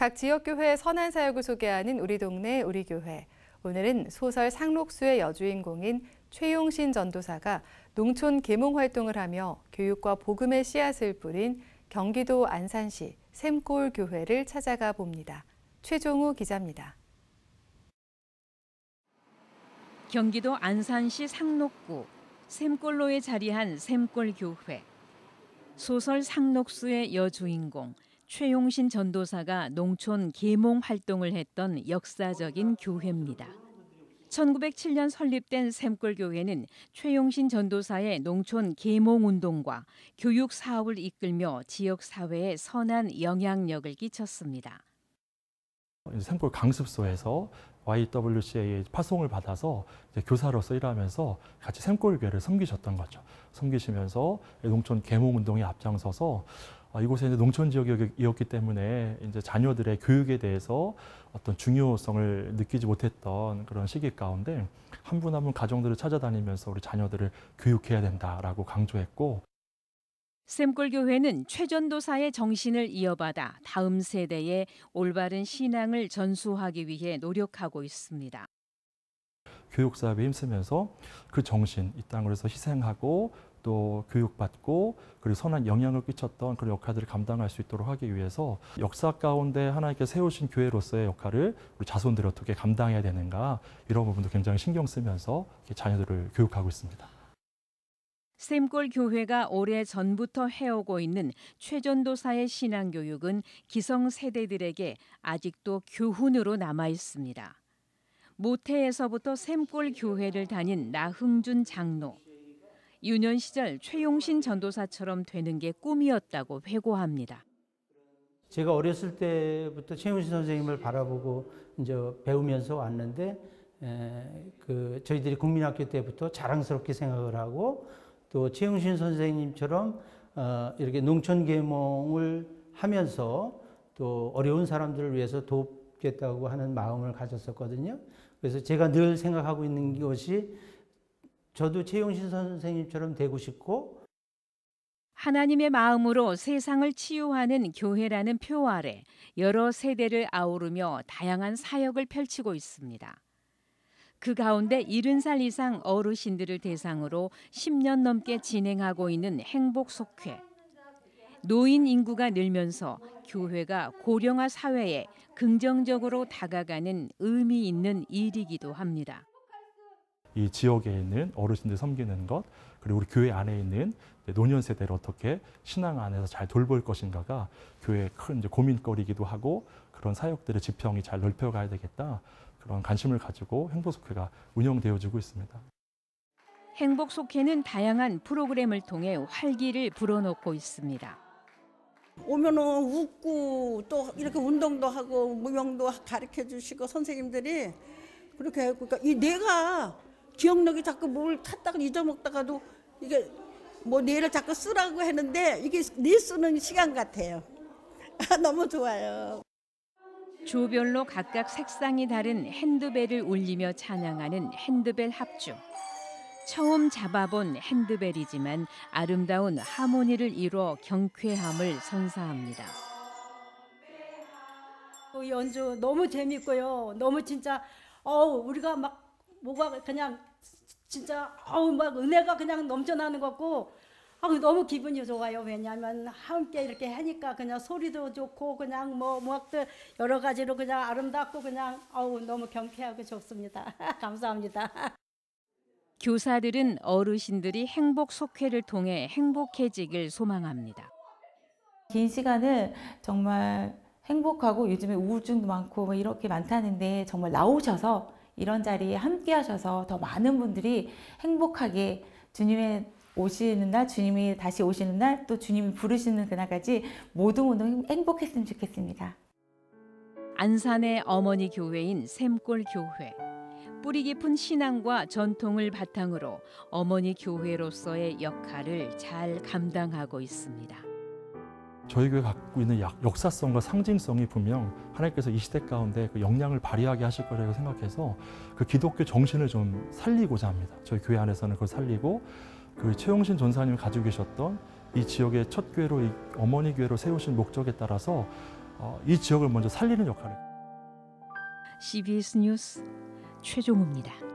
각 지역교회 의 선한 사역을 소개하는 우리 동네 우리 교회. 오늘은 소설 상록수의 여주인공인 최용신 전도사가 농촌 계몽 활동을 하며 교육과 복음의 씨앗을 뿌린 경기도 안산시 샘골 교회를 찾아가 봅니다. 최종우 기자입니다. 경기도 안산시 상록구 샘골로에 자리한 샘골 교회 소설 상록수의 여주인공 최용신 전도사가 농촌 계몽 활동을 했던 역사적인 교회입니다. 1907년 설립된 샘골 교회는 최용신 전도사의 농촌 계몽 운동과 교육 사업을 이끌며 지역 사회에 선한 영향력을 끼쳤습니다. 샘골 강습소에서 y w c a 파송을 받아서 교사로서 일하면서 같이 샘골교회를 섬기셨던 거죠. 섬기시면서 농촌 계몽 운동에 앞장서서 아, 이곳에 이제 농촌 지역이었기 때문에 이제 자녀들의 교육에 대해서 어떤 중요성을 느끼지 못했던 그런 시기 가운데 한 분 한 분 가정들을 찾아다니면서 우리 자녀들을 교육해야 된다라고 강조했고 샘골 교회는 최전도사의 정신을 이어받아 다음 세대에 올바른 신앙을 전수하기 위해 노력하고 있습니다. 교육 사업에 힘쓰면서 그 정신 이 땅으로서 희생하고 또 교육받고 그리고 선한 영향을 끼쳤던 그런 역할들을 감당할 수 있도록 하기 위해서 역사 가운데 하나님께 세우신 교회로서의 역할을 우리 자손들이 어떻게 감당해야 되는가 이런 부분도 굉장히 신경 쓰면서 자녀들을 교육하고 있습니다. 샘골 교회가 오래 전부터 해오고 있는 최전도사의 신앙 교육은 기성 세대들에게 아직도 교훈으로 남아 있습니다. 모태에서부터 샘골 교회를 다닌 나흥준 장로. 유년 시절 최용신 전도사처럼 되는 게 꿈이었다고 회고합니다. 제가 어렸을 때부터 최용신 선생님을 바라보고 이제 배우면서 왔는데 에, 그 저희들이 국민학교 때부터 자랑스럽게 생각을 하고 또 최용신 선생님처럼 어, 이렇게 농촌 계몽을 하면서 또 어려운 사람들을 위해서 돕겠다고 하는 마음을 가졌었거든요. 그래서 제가 늘 생각하고 있는 것이 저도 최용신 선생님처럼 되고 싶고 하나님의 마음으로 세상을 치유하는 교회라는 표 아래 여러 세대를 아우르며 다양한 사역을 펼치고 있습니다. 그 가운데 70살 이상 어르신들을 대상으로 10년 넘게 진행하고 있는 행복 속회. 노인 인구가 늘면서 교회가 고령화 사회에 긍정적으로 다가가는 의미 있는 일이기도 합니다. 이 지역에 있는 어르신들 섬기는 것 그리고 우리 교회 안에 있는 노년 세대를 어떻게 신앙 안에서 잘 돌볼 것인가가 교회의 큰 이제 고민거리이기도 하고 그런 사역들의 지평이 잘 넓혀가야 되겠다 그런 관심을 가지고 행복속회가 운영되어지고 있습니다. 행복속회는 다양한 프로그램을 통해 활기를 불어넣고 있습니다. 오면 웃고 또 이렇게 운동도 하고 무용도 가르쳐 주시고 선생님들이 그렇게 그러니까 이 내가 기억력이 자꾸 뭘 찾다가 잊어먹다가도 이게 뭐 뇌를 자꾸 쓰라고 했는데 이게 뇌 쓰는 시간 같아요. 아, 너무 좋아요. 조별로 각각 색상이 다른 핸드벨을 울리며 찬양하는 핸드벨 합주. 처음 잡아본 핸드벨이지만 아름다운 하모니를 이뤄 경쾌함을 선사합니다. 연주 너무 재밌고요. 너무 진짜 어우 우리가 막 뭐가 그냥 진짜 어우 막 은혜가 그냥 넘쳐나는 것 같고 아, 너무 기분이 좋아요. 왜냐하면 함께 이렇게 하니까 그냥 소리도 좋고 그냥 뭐음악 여러 가지로 그냥 아름답고 그냥 어우 너무 경쾌하고 좋습니다. 감사합니다. 교사들은 어르신들이 행복 속회를 통해 행복해지길 소망합니다. 긴 시간을 정말 행복하고 요즘에 우울증도 많고 뭐 이렇게 많다는데 정말 나오셔서 이런 자리에 함께 하셔서 더 많은 분들이 행복하게 주님의 오시는 날, 주님이 다시 오시는 날, 또 주님이 부르시는 그날까지 모두 모두 행복했으면 좋겠습니다. 안산의 어머니 교회인 샘골 교회. 뿌리 깊은 신앙과 전통을 바탕으로 어머니 교회로서의 역할을 잘 감당하고 있습니다. 저희 교회 갖고 있는 역사성과 상징성이 분명 하나님께서 이 시대 가운데 그 역량을 발휘하게 하실 거라고 생각해서 그 기독교 정신을 좀 살리고자 합니다. 저희 교회 안에서는 그걸 살리고 그 최용신 전사님 가지고 계셨던 이 지역의 첫 교회로 이 어머니 교회로 세우신 목적에 따라서 어, 이 지역을 먼저 살리는 역할을. CBS 뉴스 최종우입니다.